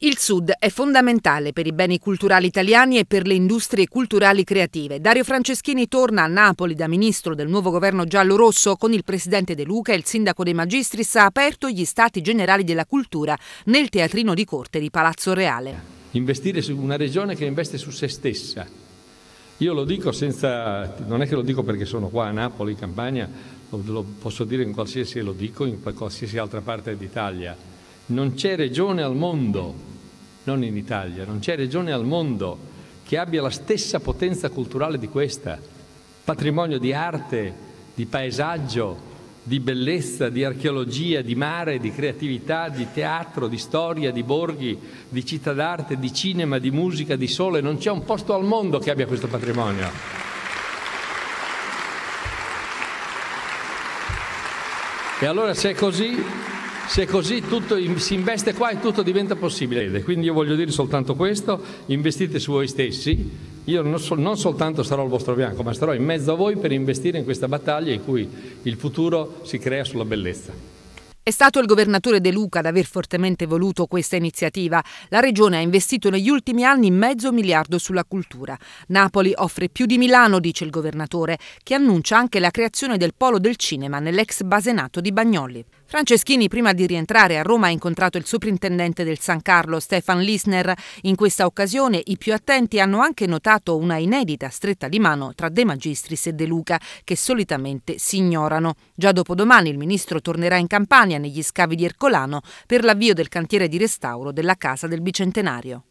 Il Sud è fondamentale per i beni culturali italiani e per le industrie culturali creative. Dario Franceschini torna a Napoli da ministro del nuovo governo giallo-rosso con il presidente De Luca e il sindaco dei Magistris ha aperto gli stati generali della cultura nel teatrino di corte di Palazzo Reale. Investire su una regione che investe su se stessa. Io lo dico senza, non è che lo dico perché sono qua a Napoli, in Campania, lo, lo posso dire in qualsiasi, lo dico in qualsiasi altra parte d'Italia non c'è regione al mondo, non in Italia, non c'è regione al mondo che abbia la stessa potenza culturale di questa, patrimonio di arte, di paesaggio, di bellezza, di archeologia, di mare, di creatività, di teatro, di storia, di borghi, di città d'arte, di cinema, di musica, di sole. Non c'è un posto al mondo che abbia questo patrimonio. E allora se è così, se così tutto, si investe qua e tutto diventa possibile. Quindi io voglio dire soltanto questo, investite su voi stessi, io non, so, non soltanto sarò al vostro fianco, ma sarò in mezzo a voi per investire in questa battaglia in cui il futuro si crea sulla bellezza. È stato il governatore De Luca ad aver fortemente voluto questa iniziativa. La regione ha investito negli ultimi anni mezzo miliardo sulla cultura. Napoli offre più di Milano, dice il governatore, che annuncia anche la creazione del polo del cinema nell'ex basenato di Bagnoli. Franceschini, prima di rientrare a Roma, ha incontrato il soprintendente del San Carlo, Stefan Lisner. In questa occasione i più attenti hanno anche notato una inedita stretta di mano tra De Magistris e De Luca, che solitamente si ignorano. Già dopo domani il ministro tornerà in campagna negli scavi di Ercolano per l'avvio del cantiere di restauro della Casa del Bicentenario.